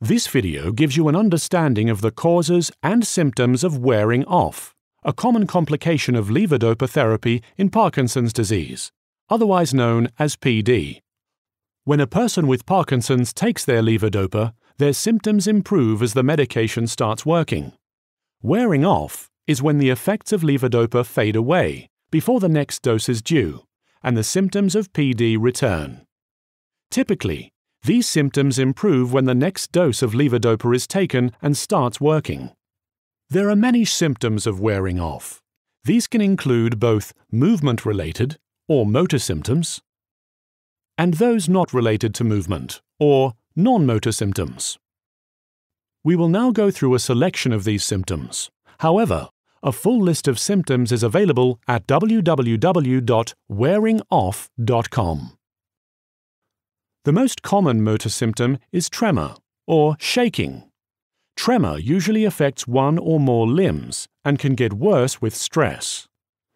This video gives you an understanding of the causes and symptoms of wearing off, a common complication of levodopa therapy in Parkinson's disease, otherwise known as PD. When a person with Parkinson's takes their levodopa, their symptoms improve as the medication starts working. Wearing off is when the effects of levodopa fade away before the next dose is due and the symptoms of PD return. Typically, these symptoms improve when the next dose of levodopa is taken and starts working. There are many symptoms of wearing off. These can include both movement-related, or motor symptoms, and those not related to movement, or non-motor symptoms. We will now go through a selection of these symptoms. However, a full list of symptoms is available at www.wearingoff.com. The most common motor symptom is tremor, or shaking. Tremor usually affects one or more limbs and can get worse with stress.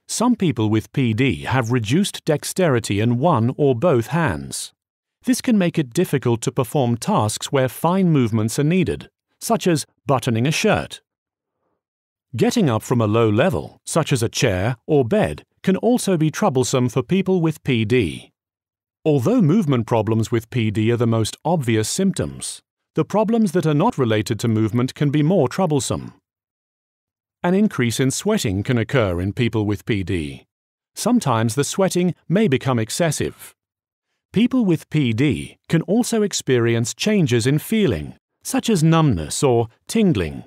Some people with PD have reduced dexterity in one or both hands. This can make it difficult to perform tasks where fine movements are needed, such as buttoning a shirt. Getting up from a low level, such as a chair or bed, can also be troublesome for people with PD. Although movement problems with PD are the most obvious symptoms, the problems that are not related to movement can be more troublesome. An increase in sweating can occur in people with PD. Sometimes the sweating may become excessive. People with PD can also experience changes in feeling, such as numbness or tingling.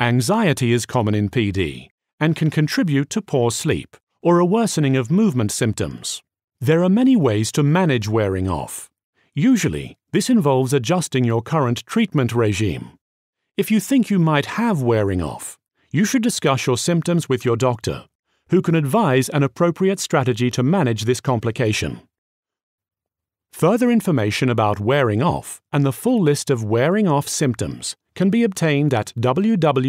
Anxiety is common in PD and can contribute to poor sleep or a worsening of movement symptoms. There are many ways to manage wearing off. Usually, this involves adjusting your current treatment regime. If you think you might have wearing off, you should discuss your symptoms with your doctor, who can advise an appropriate strategy to manage this complication. Further information about wearing off and the full list of wearing off symptoms can be obtained at www.wearingoff.com.